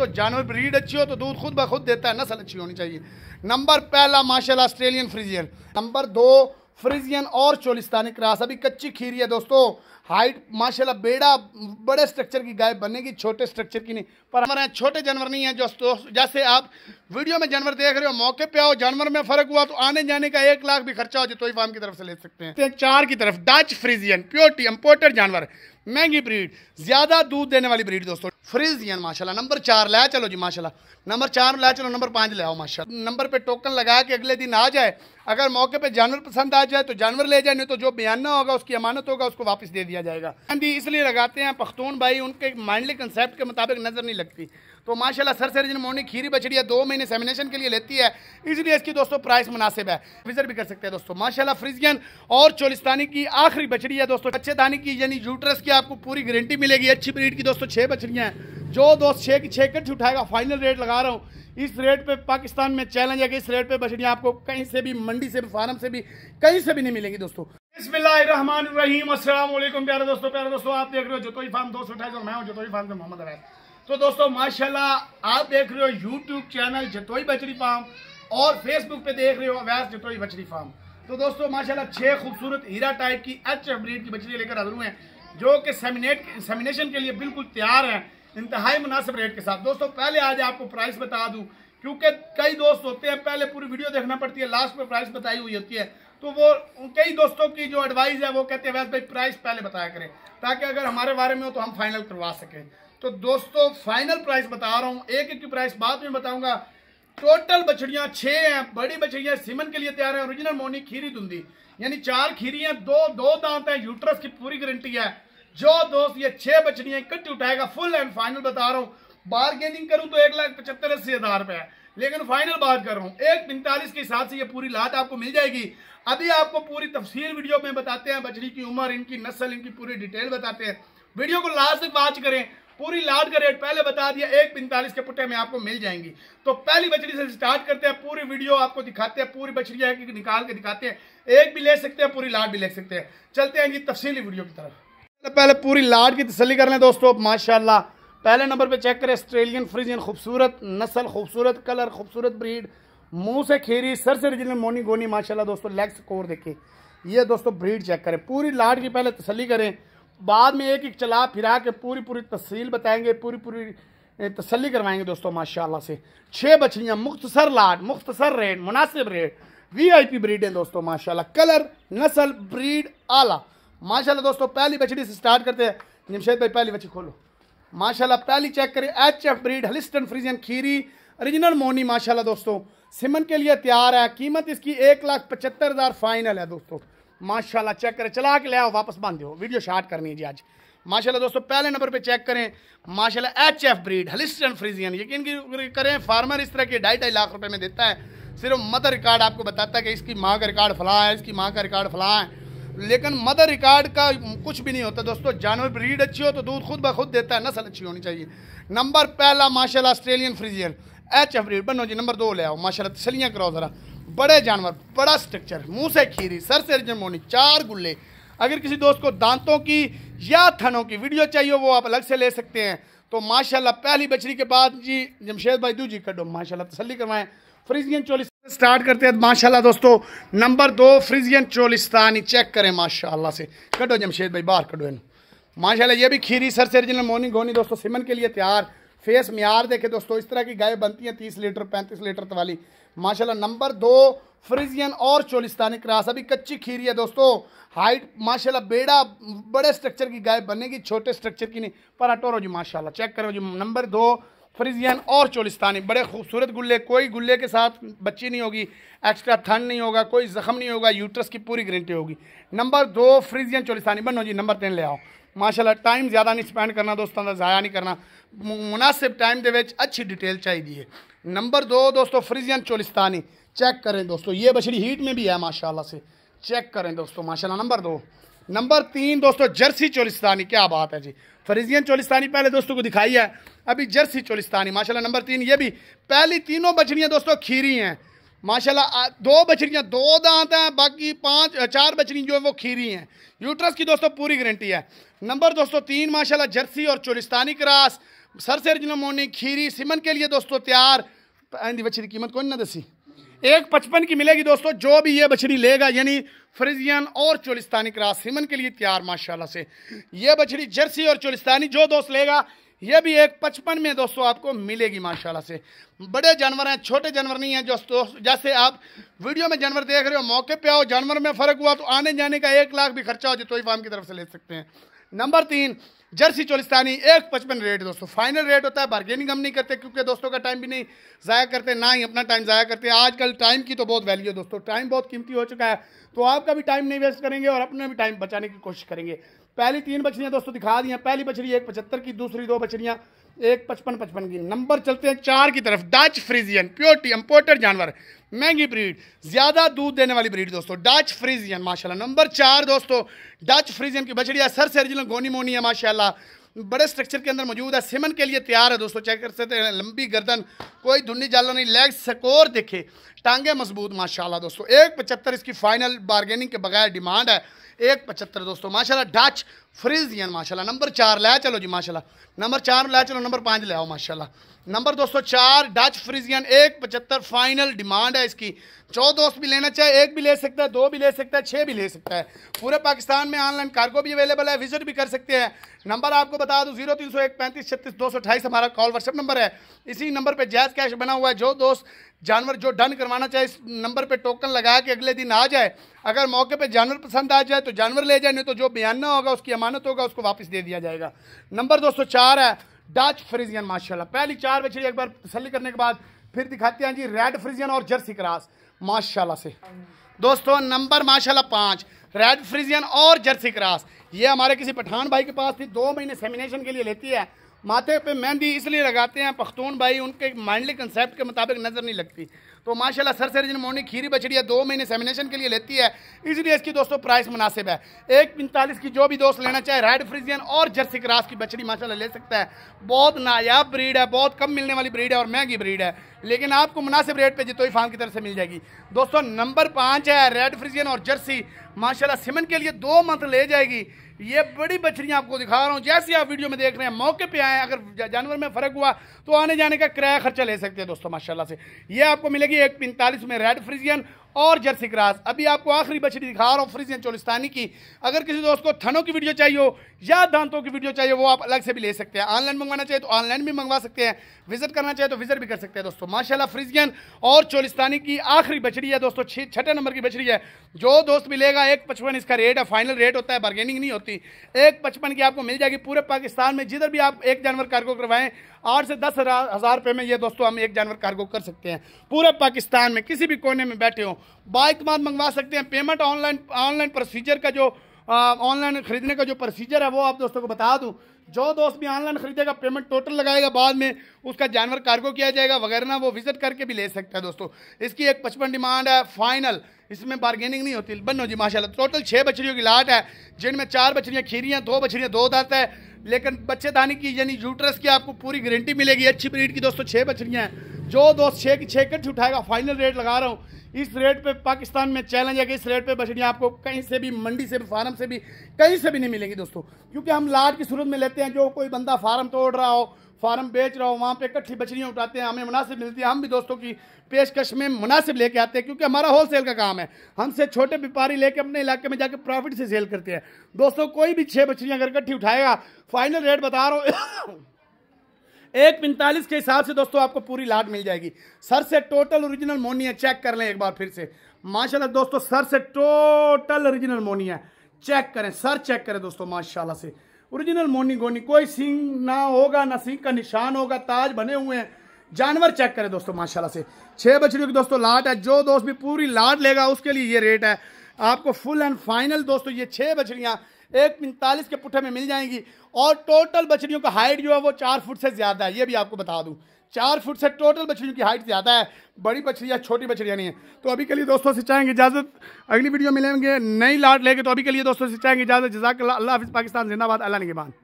तो जानवर ब्रीड अच्छी हो तो दूध खुद ब खुद देता है नस्ल अच्छी होनी चाहिए नंबर पहला माशाल्लाह ऑस्ट्रेलियन फ्रिजियन नंबर दो फ्रिजियन और चोलिस्तानी क्रास अभी कच्ची खीरी है दोस्तों हाइट माशाल्लाह बेड़ा बड़े स्ट्रक्चर की गाय बनेगी छोटे स्ट्रक्चर की नहीं पर हमारे यहाँ छोटे जानवर नहीं है जो तो, जैसे आप वीडियो में जानवर देख रहे हो मौके पे आओ जानवर में फर्क हुआ तो आने जाने का एक लाख भी खर्चा हो जो तो फार्म की तरफ से ले सकते हैं चार की तरफ डच फ्रीजियन प्योरटी इम्पोर्टेड जानवर महंगी ब्रीड ज़्यादा दूध देने वाली ब्रीड दोस्तों फ्रिजियन माशाल्लाह नंबर चार लाया चलो जी माशाल्लाह नंबर चार लाया चलो नंबर पाँच ले आओ माशाल्लाह नंबर पे टोकन लगा के अगले दिन आ जाए अगर मौके पर जानवर पसंद आ जाए तो जानवर ले जाए नहीं तो जो बयाना होगा उसकी अमानत होगा उसको वापस दे दिया जाएगा गांधी इसलिए लगाते हैं पख्तून भाई उनके माइंडली कंसेप्ट के मुताबिक नज़र नहीं लगती तो माशाल्लाह सर सर मोनी खीरी बछड़िया दो महीने सेमिनेशन के लिए लेती है इसलिए इसकी दोस्तों प्राइस मुनासिब है विजर भी कर सकते हैं दोस्तों माशाला फ्रिजियन और चोलिस्तानी की आखिरी बछड़ी है दोस्तों अच्छे दानी की यानी जूटरस की आपको पूरी गारंटी मिलेगी अच्छी ब्रीड की दोस्तों छः बछड़ियाँ हैं जो दोस्त छः की छः कट उठाएगा फाइनल रेट लगा रहा हूँ इस रेट पे पाकिस्तान में चैलेंज है कि इस रेट पे बछड़ियाँ आपको कहीं से भी मंडी से भी फार्म से भी कहीं से भी नहीं मिलेंगी दोस्तों बसमान रहीम असलम प्यारे दोस्तों प्यारे दोस्तों आप देख रहे हो जतोई फार्म दोस्त उठाए और मैं हूँ जतोई फार्म से मोहम्मद राय तो दोस्तों माशाल्लाह आप देख रहे हो यूट्यूब चैनल जतोई बछड़ी फार्म और फेसबुक पे देख रहे हो अवैस जतोई बछड़ी फार्म तो दोस्तों माशाल्लाह छह खूबसूरत हीरा टाइप की एच ब्रीड की बछड़ी लेकर हाजिर हुए हैं जो कि सेमिनेट सेमिनेशन के लिए बिल्कुल तैयार हैं इंतहाई मुनासिब रेट के साथ दोस्तों पहले आज आपको प्राइस बता दूं क्योंकि कई दोस्त होते हैं पहले पूरी वीडियो देखना पड़ती है लास्ट में प्राइस बताई हुई होती है तो वो कई दोस्तों की जो एडवाइस है वो कहते हैं वैसे भाई प्राइस पहले बताया करें ताकि अगर हमारे बारे में हो तो हम फाइनल करवा सकें तो दोस्तों फाइनल प्राइस बता रहा हूँ एक एक की प्राइस बाद में बताऊंगा टोटल बछड़ियाँ छः हैं बड़ी बछड़ियाँ सीमन के लिए तैयार है ओरिजिनल मोनी खीरी धुंदी यानी चार खीरी हैं दो दो दांत हैं यूट्रस की पूरी गारंटी है जो दोस्त ये छह बछड़ियां इकट्ठी उठाएगा फुल एंड फाइनल बता रहा हूँ बारगेनिंग करूं तो एक लाख पचहत्तर अस्सी हजार रुपए है लेकिन फाइनल बात कर रहा हूँ एक पैंतालीस के हिसाब से ये पूरी लात आपको मिल जाएगी अभी आपको पूरी तफसील वीडियो में बताते हैं बछड़ी की उम्र इनकी नस्ल इनकी पूरी डिटेल बताते हैं वीडियो को लास्ट तक वॉच करें पूरी लाट का रेट पहले बता दिया एक पैंतालीस के पुट्टे में आपको मिल जाएंगी तो पहली बछड़ी से स्टार्ट करते हैं पूरी वीडियो आपको दिखाते हैं पूरी बछड़िया निकाल के दिखाते हैं एक भी ले सकते हैं पूरी लाट भी ले सकते हैं चलते हैं जी तफसीली वीडियो की तरफ पहले पूरी लाट की तसली कर लें दोस्तों माशाल्लाह पहले नंबर पे चेक करें ऑस्ट्रेलियन फ्रिजियन खूबसूरत नस्ल खूबसूरत कलर खूबसूरत ब्रीड मुंह से खीरी सर से रिजिनल मोनी गोनी माशाल्लाह दोस्तों लेग स्कोर देखें ये दोस्तों ब्रीड चेक करें पूरी लाट की पहले तसली करें बाद में एक एक चला फिरा के पूरी पूरी तफसील बताएंगे पूरी पूरी तसली करवाएंगे दोस्तों माशाला से छः बछड़ियाँ मुख्तसर लाट मुख्तसर रेट मुनासिब रेट वी ब्रीड है दोस्तों माशा कलर नस्ल ब्रीड आला माशाल्लाह दोस्तों पहली बछड़ी से स्टार्ट करते हैं जमशेद भाई पहली बछड़ी खोलो माशाल्लाह पहली चेक करें H F breed Holstein Friesian खीरी ओरिजिनल मोनी माशाल्लाह दोस्तों सिमन के लिए तैयार है कीमत इसकी एक लाख पचहत्तर हज़ार फाइनल है दोस्तों माशाल्लाह चेक करें चला के ले आओ वापस बांध दो वीडियो शार्ट करनी है जी आज माशाल्लाह दोस्तों पहले नंबर पे चेक करें माशाल्लाह H F breed Holstein Friesian यकीन करें फार्मर इस तरह के ढाई ढाई लाख रुपये में देता है सिर्फ मदर रिकार्ड आपको बताता है कि इसकी माँ का रिकार्ड फला है इसकी माँ का रिकार्ड फला है लेकिन मदर रिकॉर्ड का कुछ भी नहीं होता दोस्तों जानवर ब्रीड अच्छी हो तो दूध खुद ब खुद देता है नस्ल अच्छी होनी चाहिए नंबर पहला माशा Australian Friesian H F breed बनो जी नंबर दो ले आओ माशा तसलियाँ कराओ ज़रा बड़े जानवर बड़ा स्ट्रक्चर मुंह से खीरी सर से जमोनी चार गुल्ले अगर किसी दोस्त को दांतों की या थनों की वीडियो चाहिए वो आप अलग से ले सकते हैं तो माशाल्लाह पहली बछड़ी के बाद जी जमशेद भाई दू जी कटो माशाला तसली करवाएं फ्रिजियन चोली स्टार्ट करते हैं माशाल्लाह दोस्तों नंबर दो फ्रिजियन चोलिस्तानी चेक करें माशाल्लाह से कटो जमशेद भाई बाहर कटो इन माशाल्लाह ये भी खीरी सर से रिजनल मोर्निंग होनी दोस्तों सिमन के लिए तैयार फेस म्यार देखे दोस्तों इस तरह की गाय बनती हैं तीस लीटर पैंतीस लीटर वाली माशाला नंबर दो फ्रिजियन और चोलिस्तानी क्रास अभी कच्ची खीरी है दोस्तों हाइट माशाल्लाह बेड़ा बड़े स्ट्रक्चर की गाय बनेगी छोटे स्ट्रक्चर की नहीं पर अटोरो जी माशाल्लाह चेक करो जी नंबर दो फ्रिजियन और चोलिस्तानी बड़े खूबसूरत गुल्ले कोई गुल्ले के साथ बच्ची नहीं होगी एक्स्ट्रा ठंड नहीं होगा कोई ज़ख़म नहीं होगा यूट्रस की पूरी गारंटी होगी नंबर दो फ्रिजियन चोलिस्तानी बनो जी नंबर तीन ले आओ माशाल्लाह टाइम ज़्यादा नहीं स्पेंड करना दोस्तों का ज़ाया नहीं करना मुनासिब टाइम के अच्छी डिटेल चाहिए नंबर दो दोस्तों फ्रिजियन चोलिस्तानी चेक करें दोस्तों ये बछड़ी हीट में भी है माशाला से चेक करें दोस्तों माशाला नंबर दो नंबर तीन दोस्तों जर्सी चोलिस्तानी क्या बात है जी फरीजियन चोलिस्तानी पहले दोस्तों को दिखाई है अभी जर्सी चोलिस्तानी माशाल्लाह नंबर तीन ये भी पहली तीनों बछड़ियाँ दोस्तों खीरी हैं माशाल्लाह दो बछड़ियाँ दो दांत हैं बाकी पांच चार बछड़ी जो है वो खीरी हैं यूट्रस की दोस्तों पूरी गारंटी है नंबर दोस्तों तीन माशा जर्सी और चोलिस्तानी क्रास सर से खीरी सिमन के लिए दोस्तों तैयार बछड़ी कीमत कौन ना दसी एक पचपन की मिलेगी दोस्तों जो भी ये बछड़ी लेगा यानी फ्रिजियन और चोलिस्तानी क्रास हिमन के लिए तैयार माशाल्लाह से ये बछड़ी जर्सी और चोलिस्तानी जो दोस्त लेगा ये भी एक पचपन में दोस्तों आपको मिलेगी माशाल्लाह से बड़े जानवर हैं छोटे जानवर नहीं हैं जो जैसे आप वीडियो में जानवर देख रहे हो मौके पर आओ जानवर में फ़र्क हुआ तो आने जाने का एक लाख भी खर्चा हो जो तो फार्म की तरफ से ले सकते हैं नंबर तीन जर्सी चोलिस्तानी एक पचपन रेट दोस्तों फाइनल रेट होता है बार्गेनिंग हम नहीं करते क्योंकि दोस्तों का टाइम भी नहीं ज़ाया करते ना ही अपना टाइम ज़ाया करते आजकल टाइम की तो बहुत वैल्यू है दोस्तों टाइम बहुत कीमती हो चुका है तो आपका भी टाइम नहीं वेस्ट करेंगे और अपना भी टाइम बचाने की कोशिश करेंगे पहली तीन बछड़ियाँ दोस्तों दिखा दी हैं पहली बछड़ी एक पचहत्तर की दूसरी दो बछड़ियाँ एक पचपन पचपन की नंबर चलते हैं चार की तरफ डच फ्रीजियन प्योरटी इम्पोर्टेड जानवर महंगी ब्रीड ज़्यादा दूध देने वाली ब्रीड दोस्तों डच फ्रीजियन माशाल्लाह नंबर चार दोस्तों डच फ्रीजियन की बछड़िया सर से ओरिजिनल गोनी मोनी है माशाला बड़े स्ट्रक्चर के अंदर मौजूद है सिमन के लिए तैयार है दोस्तों चेक कर सकते हैं लंबी गर्दन कोई धुनी जाला नहीं लेग स्कोर देखे टांगे मजबूत माशाल्लाह दोस्तों एक पचहत्तर इसकी फाइनल बार्गेनिंग के बगैर डिमांड है एक पचहत्तर दोस्तों माशाल्लाह डच फ्रिजियन माशाल्लाह नंबर चार लै चलो जी माशाल्लाह नंबर चार लै चलो नंबर पाँच ले आओ माशाल्लाह नंबर दोस्तों चार डच फ्रिजियन एक पचहत्तर फाइनल डिमांड है इसकी चौ दोस्त भी लेना चाहे एक भी ले सकता है दो भी ले सकता है छः भी ले सकता है पूरे पाकिस्तान में ऑनलाइन कार्गो भी अवेलेबल है विजिट भी कर सकते हैं नंबर आपको बता दूँ जीरो तीन सौ एक पैंतीस छत्तीस दो सौ अठाईस हमारा कॉल व्हाट्सअप नंबर है इसी नंबर पर जैज कैश बना हुआ है जो दोस्त जानवर जो डन करवाना चाहे इस नंबर पे टोकन लगा के अगले दिन आ जाए अगर मौके पे जानवर पसंद आ जाए तो जानवर ले जाए नहीं तो जो बयाना होगा उसकी अमानत होगा उसको वापस दे दिया जाएगा नंबर दो है डच फ्रिजियन माशाल्लाह पहली चार बछड़ी एक बार तसली करने के बाद फिर दिखाते हैं जी रेड फ्रिजियन और जर्सी क्रास माशाला से दोस्तों नंबर माशाला पाँच रेड फ्रिजियन और जर्सी क्रास ये हमारे किसी पठान भाई के पास थी दो महीने सेमिनेशन के लिए लेती है माथे पे मेहंदी इसलिए लगाते हैं पख्तून भाई उनके माइंडली कंसेप्ट के मुताबिक नज़र नहीं लगती तो माशाल्लाह सर सर जिन मोनी खीरी बछड़िया दो महीने सेमिनेशन के लिए लेती है इसलिए इसकी दोस्तों प्राइस मुनासिब है एक पैंतालीस की जो भी दोस्त लेना चाहे रेड फ्रिजियन और जर्सी क्रास की बछड़ी माशाल्लाह ले सकता है बहुत नायाब ब्रीड है बहुत कम मिलने वाली ब्रीड है और महंगी ब्रीड है लेकिन आपको मुनासिब रेट पर जितोई फार्म की तरफ से मिल जाएगी दोस्तों नंबर पाँच है रेड फ्रिजियन और जर्सी माशाल्लाह सिमन के लिए दो मंथ ले जाएगी ये बड़ी बछड़ियाँ आपको दिखा रहा हूँ जैसे आप वीडियो में देख रहे हैं मौके पे आए अगर जानवर में फ़र्क हुआ तो आने जाने का किराया खर्चा ले सकते हैं दोस्तों माशाल्लाह से ये आपको मिलेगी एक पैंतालीस में रेड फ्रिजियन और जर्सी ग्रास अभी आपको आखिरी बछड़ी दिखा रहा हूँ फ्रीजियन चोलिस्तानी की अगर किसी दोस्त को थनों की वीडियो चाहिए हो या दांतों की वीडियो चाहिए वो आप अलग से भी ले सकते हैं ऑनलाइन मंगवाना चाहिए तो ऑनलाइन भी मंगवा सकते हैं विजिट करना चाहिए तो विजिट भी कर सकते हैं दोस्तों माशाला फ्रिजियन और चोलिस्तानी की आखिरी बछड़ी है दोस्तों छठे नंबर की बछड़ी है जो दोस्त मिलेगा एक पचपन इसका रेट है फाइनल रेट होता है बार्गेनिंग नहीं होती एक पचपन की आपको मिल जाएगी पूरे पाकिस्तान में जिधर भी आप एक जानवर कार्गो करवाएं आठ से दस हज़ार रुपये में ये दोस्तों हम एक जानवर कार्गो कर सकते हैं पूरे पाकिस्तान में किसी भी कोने में बैठे हों बाइकमात मंगवा सकते हैं पेमेंट ऑनलाइन ऑनलाइन प्रोसीजर का जो ऑनलाइन ख़रीदने का जो प्रोसीजर है वो आप दोस्तों को बता दूँ जो दोस्त भी ऑनलाइन खरीदेगा पेमेंट टोटल लगाएगा बाद में उसका जानवर कार्गो किया जाएगा वगैरह वो विज़िट करके भी ले सकता है दोस्तों इसकी एक पचपन डिमांड है फाइनल इसमें बार्गेनिंग नहीं होती बनो जी माशाल्लाह टोटल छः बछड़ियों की लाट है जिनमें चार बछड़ियाँ खीरियाँ दो बछड़ियाँ दो दात है लेकिन बच्चेदानी की यानी यूट्रस की आपको पूरी गारंटी मिलेगी अच्छी ब्रीड की दोस्तों छः बछड़ियाँ हैं जो दोस्त छः की छः कट उठाएगा फाइनल रेट लगा रहा हूँ इस रेट पर पाकिस्तान में चैलेंज है कि इस रेट पर बछड़ियाँ आपको कहीं से भी मंडी से भी फार्म से भी कहीं से भी नहीं मिलेंगी दोस्तों क्योंकि हम लाट की सूरत में लेते हैं जो कोई बंदा फार्म तोड़ रहा हो फार्म बेच रहा हूँ वहाँ पे इकट्ठी बछड़ियाँ उठाते हैं हमें मुनासिब मिलती है हम भी दोस्तों की पेशकश में मुनासिब लेके आते हैं क्योंकि हमारा होलसेल का काम है हमसे छोटे व्यापारी लेके अपने इलाके में जाके प्रॉफिट से सेल करते हैं दोस्तों कोई भी छः बछड़ियाँ अगर इकट्ठी उठाएगा फाइनल रेट बता रहा हूँ एक पैंतालीस के हिसाब से दोस्तों आपको पूरी लाट मिल जाएगी सर से टोटल ओरिजिनल मोनिया चेक कर लें एक बार फिर से माशाल्लाह दोस्तों सर से टोटल ओरिजिनल मोनिया चेक करें सर चेक करें दोस्तों माशाल्लाह से ओरिजिनल मोनी गोनी कोई सिंह ना होगा ना सिंह का निशान होगा ताज बने हुए हैं जानवर चेक करें दोस्तों माशाल्लाह से छः बछड़ियों की दोस्तों लाट है जो दोस्त भी पूरी लाट लेगा उसके लिए ये रेट है आपको फुल एंड फाइनल दोस्तों ये छः बछड़ियाँ एक पैंतालीस के पुठे में मिल जाएंगी और टोटल बछड़ियों का हाइट जो है वो चार फुट से ज़्यादा है ये भी आपको बता दूँ चार फुट से टोटल मछलियों की हाइट ज़्यादा है बड़ी मछलियाँ छोटी मछलियाँ नहीं है तो अभी के लिए दोस्तों से चाहेंगे इजाज़त अगली वीडियो मिलेंगे नई लाट लेके तो अभी के लिए दोस्तों से चाहेंगे इजाज़त जजाक अल्लाह हाफिज़ पाकिस्तान जिंदाबाद अल्लाह निगबान